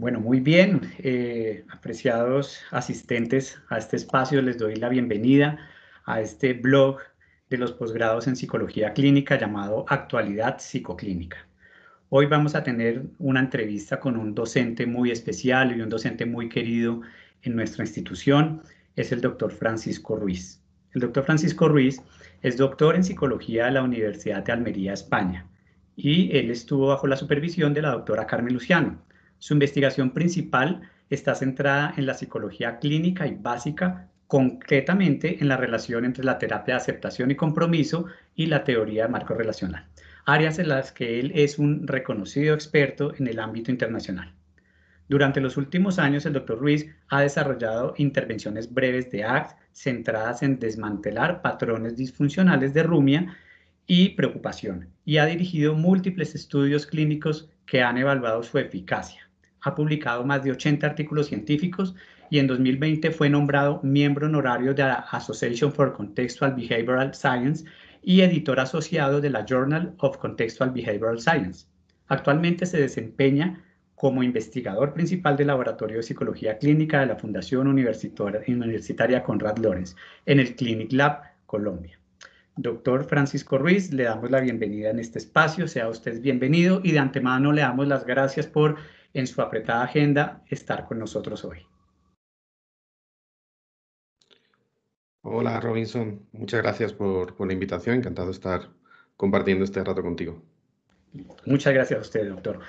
Bueno, muy bien, eh, apreciados asistentes a este espacio, les doy la bienvenida a este blog de los posgrados en psicología clínica llamado Actualidad Psicoclínica. Hoy vamos a tener una entrevista con un docente muy especial y un docente muy querido en nuestra institución, es el doctor Francisco Ruiz. El doctor Francisco Ruiz es doctor en psicología de la Universidad de Almería, España, y él estuvo bajo la supervisión de la doctora Carmen Luciano su investigación principal está centrada en la psicología clínica y básica, concretamente en la relación entre la terapia de aceptación y compromiso y la teoría de marco relacional, áreas en las que él es un reconocido experto en el ámbito internacional. Durante los últimos años, el Dr. Ruiz ha desarrollado intervenciones breves de ACT centradas en desmantelar patrones disfuncionales de rumia y preocupación, y ha dirigido múltiples estudios clínicos que han evaluado su eficacia ha publicado más de 80 artículos científicos y en 2020 fue nombrado miembro honorario de la Association for Contextual Behavioral Science y editor asociado de la Journal of Contextual Behavioral Science. Actualmente se desempeña como investigador principal del Laboratorio de Psicología Clínica de la Fundación Universitaria Conrad Lorenz en el Clinic Lab Colombia. Doctor Francisco Ruiz, le damos la bienvenida en este espacio, sea usted bienvenido y de antemano le damos las gracias por en su apretada agenda estar con nosotros hoy. Hola Robinson, muchas gracias por, la invitación, encantado de estar compartiendo este rato contigo. Muchas gracias a usted, doctor.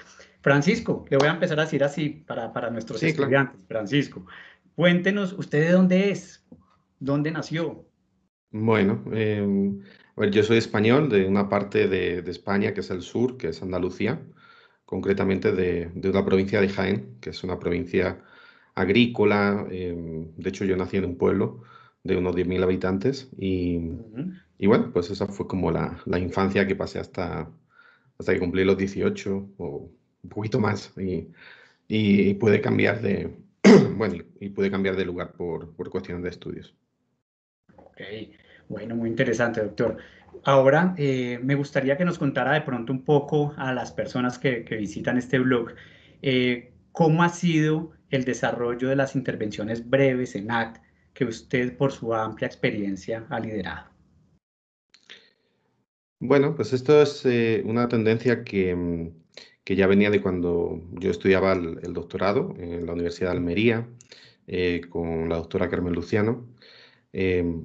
Francisco, le voy a empezar a decir así para, nuestros estudiantes. Francisco, cuéntenos, ¿usted de dónde es? ¿Dónde nació? Bueno, eh, yo soy español de una parte de, España que es el sur, que es Andalucía, concretamente de, una provincia de Jaén, que es una provincia agrícola. Eh, de hecho, yo nací en un pueblo de unos 10.000 habitantes y, bueno, pues esa fue como la, infancia que pasé hasta, hasta que cumplí los 18 o un poquito más y, y, pude cambiar de, bueno, y cambiar de lugar por, por cuestiones de estudios. Ok, bueno, muy interesante, doctor. Ahora eh, me gustaría que nos contara de pronto un poco a las personas que, visitan este blog eh, cómo ha sido el desarrollo de las intervenciones breves en ACT que usted por su amplia experiencia ha liderado. Bueno, pues esto es eh, una tendencia mm, que, ya venía de cuando yo estudiaba el, doctorado en la Universidad de Almería con la doctora Carmen Luciano.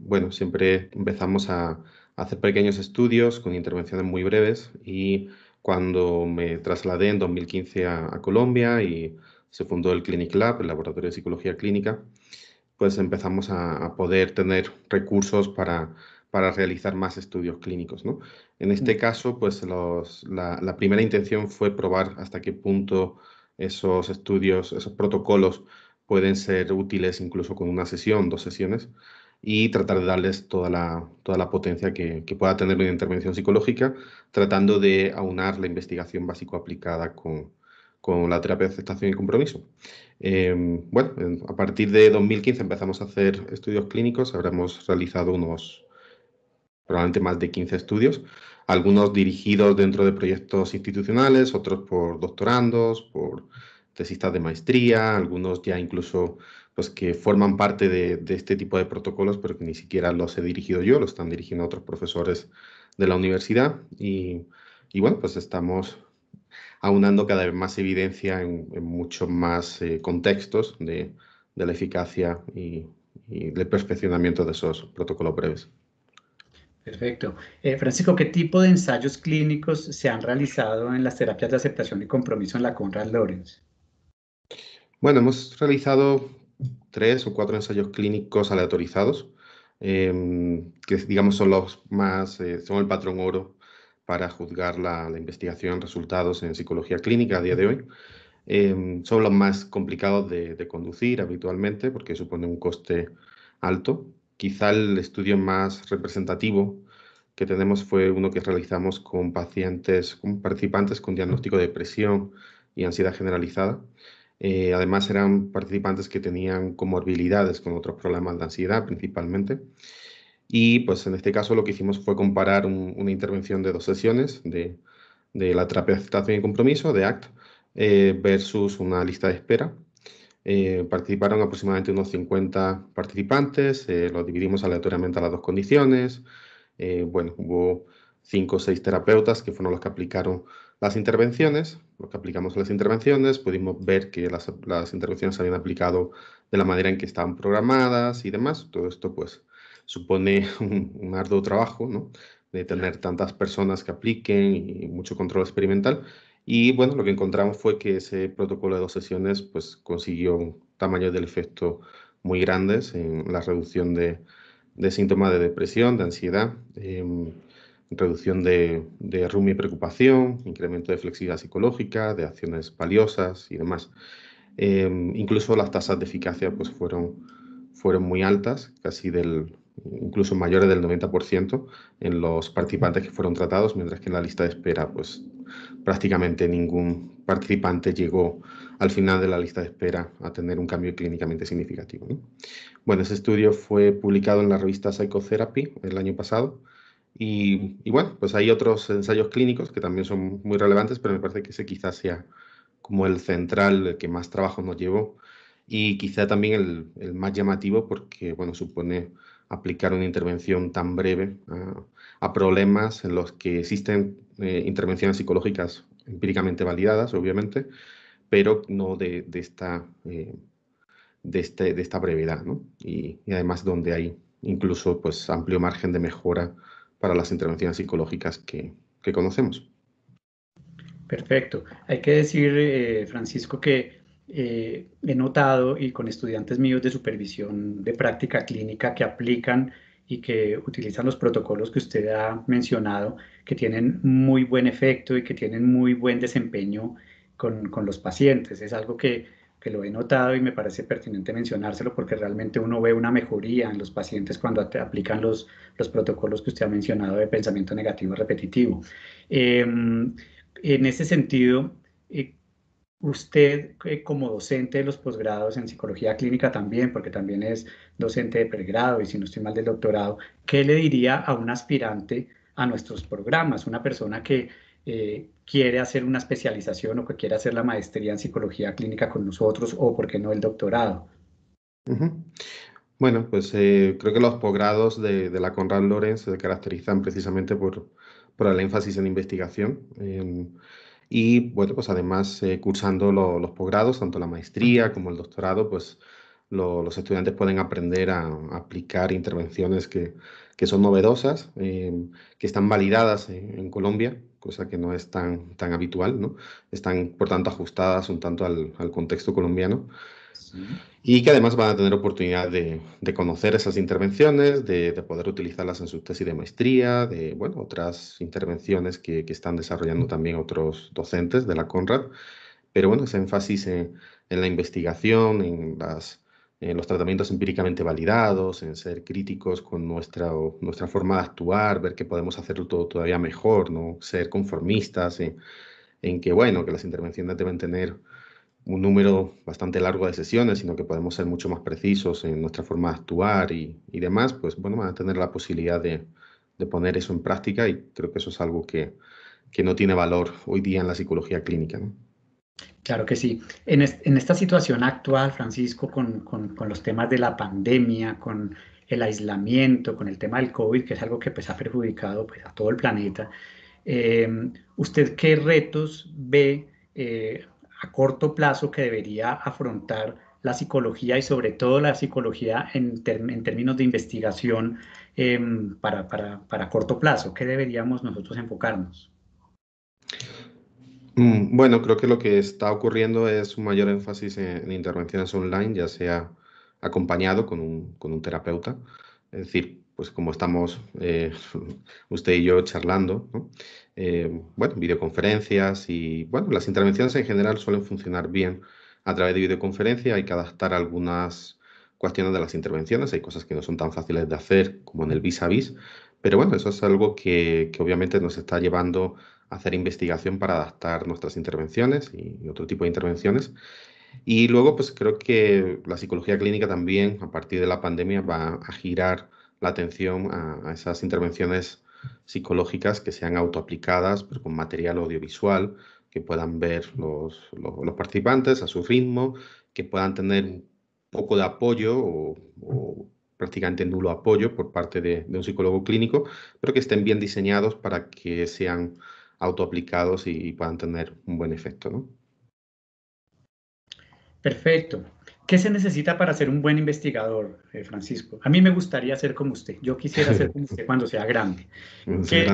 bueno, siempre empezamos a, hacer pequeños estudios con intervenciones muy breves y cuando me trasladé en 2015 a, Colombia y se fundó el Clinic Lab, el Laboratorio de Psicología Clínica, pues empezamos a, poder tener recursos para, realizar más estudios clínicos. ¿no? En este mm. caso, pues la, primera intención fue probar hasta qué punto esos estudios, esos protocolos pueden ser útiles incluso con una sesión, dos sesiones, y tratar de darles toda la, toda la potencia que, pueda tener una intervención psicológica, tratando de aunar la investigación básico-aplicada con, la terapia de aceptación y compromiso. Em, bueno, a partir de 2015 empezamos a hacer estudios clínicos, habremos realizado unos probablemente más de 15 estudios, algunos dirigidos dentro de proyectos institucionales, otros por doctorandos, por tesistas de maestría, algunos ya incluso pues que forman parte de, de, este tipo de protocolos, pero que ni siquiera los he dirigido yo, los están dirigiendo otros profesores de la universidad. Y, y bueno, pues estamos aunando cada vez más evidencia en, muchos más eh, contextos de, de, la eficacia y, y del perfeccionamiento de esos protocolos breves. Perfecto. Eh, Francisco, ¿qué tipo de ensayos clínicos se han realizado en las terapias de aceptación y compromiso en la Conrad Lawrence? Bueno, hemos realizado tres o cuatro ensayos clínicos aleatorizados, em, que digamos son los más, eh, son el patrón oro para juzgar la, la, investigación, resultados en psicología clínica a día de hoy. Em, son los más complicados de, conducir habitualmente porque supone un coste alto. Quizá el estudio más representativo que tenemos fue uno que realizamos con pacientes, con participantes con diagnóstico de depresión y ansiedad generalizada, eh, además, eran participantes que tenían comorbilidades con otros problemas de ansiedad principalmente. Y pues en este caso lo que hicimos fue comparar una intervención de dos sesiones de, la terapia de aceptación y compromiso, de ACT, eh, versus una lista de espera. Eh, participaron aproximadamente unos 50 participantes, Lo dividimos aleatoriamente a las dos condiciones. bueno, hubo cinco o seis terapeutas que fueron los que aplicaron las intervenciones, los que aplicamos las intervenciones, pudimos ver que las, las intervenciones se habían aplicado de la manera en que estaban programadas y demás. Todo esto pues supone un, arduo trabajo, ¿no? De tener tantas personas que apliquen y mucho control experimental. Y bueno, lo que encontramos fue que ese protocolo de dos sesiones pues consiguió tamaños del efecto muy grandes en la reducción de, de síntomas de depresión, de ansiedad. Em, reducción de, de y preocupación, incremento de flexibilidad psicológica, de acciones valiosas y demás. Eh, incluso las tasas de eficacia pues, fueron, fueron muy altas, casi del, incluso mayores del 90% en los participantes que fueron tratados, mientras que en la lista de espera pues, prácticamente ningún participante llegó al final de la lista de espera a tener un cambio clínicamente significativo. Bueno, ese estudio fue publicado en la revista Psychotherapy el año pasado y, bueno, pues hay otros ensayos clínicos que también son muy relevantes, pero me parece que ese quizás sea como el central, el que más trabajo nos llevó y quizá también el, el más llamativo porque, bueno, supone aplicar una intervención tan breve a, problemas en los que existen eh, intervenciones psicológicas empíricamente validadas, obviamente, pero no de, de esta, eh, de, este, de esta brevedad, ¿no? Y, y además donde hay incluso pues amplio margen de mejora para las intervenciones psicológicas que, conocemos. Perfecto. Hay que decir, eh, Francisco, que eh, he notado y con estudiantes míos de supervisión de práctica clínica que aplican y que utilizan los protocolos que usted ha mencionado, que tienen muy buen efecto y que tienen muy buen desempeño con los pacientes. Es algo que que lo he notado y me parece pertinente mencionárselo porque realmente uno ve una mejoría en los pacientes cuando aplican los, los protocolos que usted ha mencionado de pensamiento negativo repetitivo. Em, en ese sentido, eh, usted eh, como docente de los posgrados en psicología clínica también, porque también es docente de pregrado y si no estoy mal del doctorado, ¿qué le diría a un aspirante a nuestros programas? Una persona que eh, quiere hacer una especialización o que quiere hacer la maestría en psicología clínica con nosotros o, por qué no, el doctorado. Bueno, pues eh, creo que los posgrados de, la Conrad Lorenz se caracterizan precisamente por, el énfasis en investigación. Em, y bueno, pues además eh, cursando los posgrados, tanto la maestría como el doctorado, pues los estudiantes pueden aprender a, aplicar intervenciones que, son novedosas, em, que están validadas en Colombia cosa que no es tan, tan habitual, ¿no? Están, por tanto, ajustadas un tanto al, contexto colombiano. Y que además van a tener oportunidad de, conocer esas intervenciones, de, poder utilizarlas en su tesis de maestría, de bueno, otras intervenciones que, están desarrollando mm. también otros docentes de la Conrad. Pero bueno, ese énfasis en la investigación, en las en eh, los tratamientos empíricamente validados, en ser críticos con nuestra, nuestra forma de actuar, ver que podemos hacerlo todo todavía mejor, ¿no? ser conformistas en, que, bueno, que las intervenciones deben tener un número bastante largo de sesiones, sino que podemos ser mucho más precisos en nuestra forma de actuar y, y demás, pues bueno, van a tener la posibilidad de, de, poner eso en práctica y creo que eso es algo que, que no tiene valor hoy día en la psicología clínica. ¿no? Claro que sí. En, esta situación actual, Francisco, con, los temas de la pandemia, con el aislamiento, con el tema del COVID, que es algo que pues, ha perjudicado pues, a todo el planeta, em, ¿usted qué retos ve eh, a corto plazo que debería afrontar la psicología y sobre todo la psicología en, términos de investigación em, para, para corto plazo? ¿Qué deberíamos nosotros enfocarnos? Mm, bueno, creo que lo que está ocurriendo es un mayor énfasis en, intervenciones online, ya sea acompañado con un, terapeuta. Es decir, pues como estamos eh, usted y yo charlando, eh, bueno, videoconferencias y bueno, las intervenciones en general suelen funcionar bien a través de videoconferencia. Hay que adaptar algunas cuestiones de las intervenciones. Hay cosas que no son tan fáciles de hacer como en el vis a vis, pero bueno, eso es algo que, que obviamente nos está llevando hacer investigación para adaptar nuestras intervenciones y otro tipo de intervenciones. Y luego, pues creo que la psicología clínica también, a partir de la pandemia, va a girar la atención a, esas intervenciones psicológicas que sean autoaplicadas, pero pues, con material audiovisual, que puedan ver los, los, participantes a su ritmo, que puedan tener un poco de apoyo o, prácticamente nulo apoyo por parte de, de, un psicólogo clínico, pero que estén bien diseñados para que sean autoaplicados y, y puedan tener un buen efecto, ¿no? Perfecto. ¿Qué se necesita para ser un buen investigador, eh, Francisco? A mí me gustaría ser como usted. Yo quisiera ser como usted cuando sea grande. ¿Qué,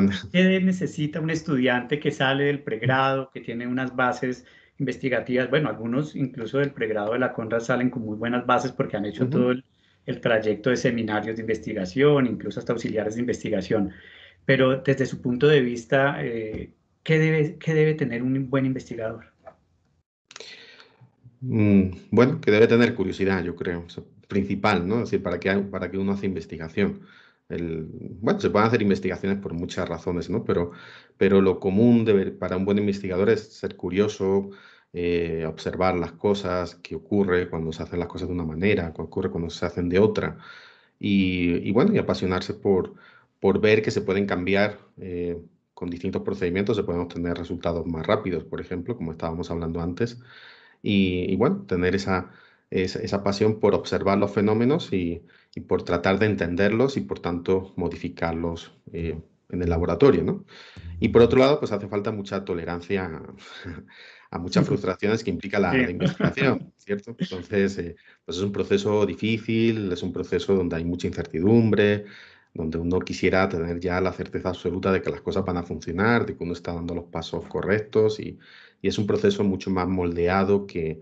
necesita un estudiante que sale del pregrado, que tiene unas bases investigativas? Bueno, algunos incluso del pregrado de la Conrad salen con muy buenas bases porque han hecho todo el trayecto de seminarios de investigación, incluso hasta auxiliares de investigación pero desde su punto de vista, eh, ¿qué, debe, debe tener un buen investigador? Mm, bueno, que debe tener curiosidad, yo creo, principal, ¿no? Es decir, para que, para que uno hace investigación. bueno, se pueden hacer investigaciones por muchas razones, ¿no? Pero, pero lo común de, para un buen investigador es ser curioso, eh, observar las cosas, qué ocurre cuando se hacen las cosas de una manera, qué ocurre cuando se hacen de otra. Y, y bueno, y apasionarse por, por ver que se pueden cambiar eh, con distintos procedimientos, se pueden obtener resultados más rápidos, por ejemplo, como estábamos hablando antes. Y, bueno, tener esa, esa, pasión por observar los fenómenos y, por tratar de entenderlos y por tanto modificarlos eh, en el laboratorio. ¿no? Y por otro lado, pues hace falta mucha tolerancia a, muchas frustraciones que implica la, investigación, ¿cierto? Entonces, eh, pues es un proceso difícil, es un proceso donde hay mucha incertidumbre, donde uno quisiera tener ya la certeza absoluta de que las cosas van a funcionar, de que uno está dando los pasos correctos y, es un proceso mucho más moldeado que,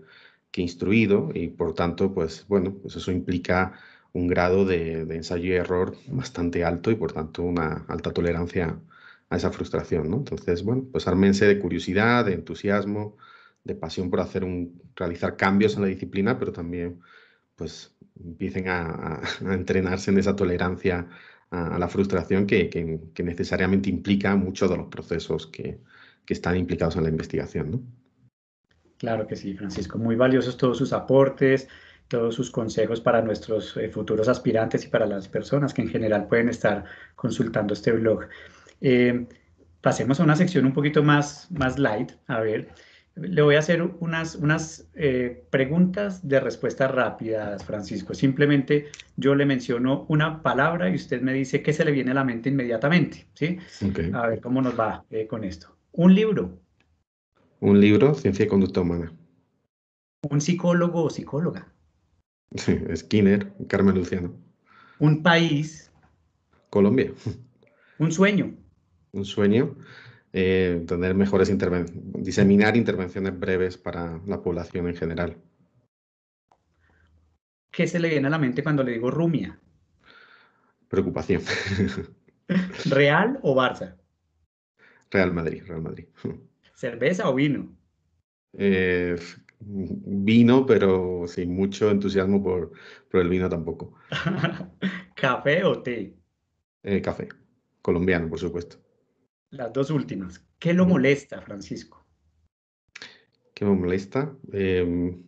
que, instruido y por tanto, pues bueno, pues eso implica un grado de, ensayo y error bastante alto y por tanto una alta tolerancia a esa frustración, ¿no? Entonces, bueno, pues armense de curiosidad, de entusiasmo, de pasión por hacer un, realizar cambios en la disciplina, pero también pues empiecen a, a, entrenarse en esa tolerancia a, la frustración que, necesariamente implica muchos de los procesos que, están implicados en la investigación. ¿no? Claro que sí, Francisco. Muy valiosos todos sus aportes, todos sus consejos para nuestros eh, futuros aspirantes y para las personas que en general pueden estar consultando este blog. Eh, pasemos a una sección un poquito más, más light, a ver. Le voy a hacer unas, unas eh, preguntas de respuestas rápidas, Francisco. Simplemente yo le menciono una palabra y usted me dice qué se le viene a la mente inmediatamente. A ver cómo nos va eh, con esto. Un libro. Un libro, Ciencia y Conducta Humana. Un psicólogo o psicóloga. Skinner, Carmen Luciano. Un país. Colombia. Un sueño. Un sueño. Eh, tener mejores intervenciones, diseminar intervenciones breves para la población en general. ¿Qué se le viene a la mente cuando le digo rumia? Preocupación. ¿Real o Barça? Real Madrid, Real Madrid. ¿Cerveza o vino? Eh, vino, pero sin mucho entusiasmo por, el vino tampoco. ¿Café o té? Eh, café, colombiano, por supuesto. Las dos últimas. ¿Qué lo molesta, Francisco? ¿Qué me molesta? Em,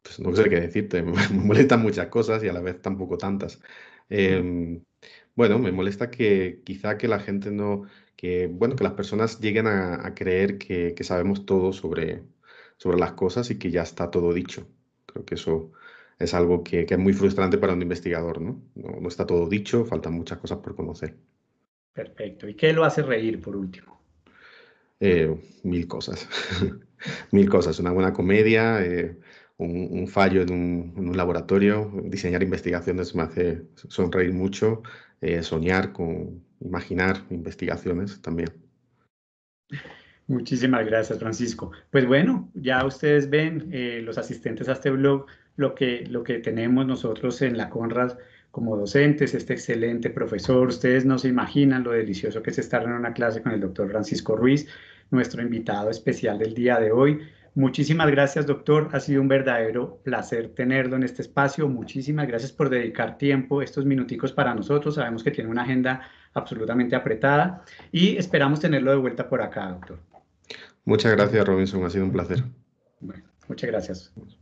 pues no sé qué decirte. Me molestan muchas cosas y a la vez tampoco tantas. Em, bueno, me molesta que quizá que la gente no, que bueno, que las personas lleguen a, creer que, sabemos todo sobre, sobre las cosas y que ya está todo dicho. Creo que eso es algo que, es muy frustrante para un investigador, ¿no? No está todo dicho, faltan muchas cosas por conocer. Perfecto. ¿Y qué lo hace reír por último? Eh, mil cosas. mil cosas. Una buena comedia, eh, un, fallo en un, laboratorio, diseñar investigaciones me hace sonreír mucho, eh, soñar con imaginar investigaciones también. Muchísimas gracias, Francisco. Pues bueno, ya ustedes ven los asistentes a este blog lo que, lo que tenemos nosotros en la Conrad como docentes, este excelente profesor. Ustedes no se imaginan lo delicioso que es estar en una clase con el doctor Francisco Ruiz, nuestro invitado especial del día de hoy. Muchísimas gracias, doctor. Ha sido un verdadero placer tenerlo en este espacio. Muchísimas gracias por dedicar tiempo, estos minuticos para nosotros. Sabemos que tiene una agenda absolutamente apretada y esperamos tenerlo de vuelta por acá, doctor. Muchas gracias, Robinson. Ha sido un placer. muchas gracias.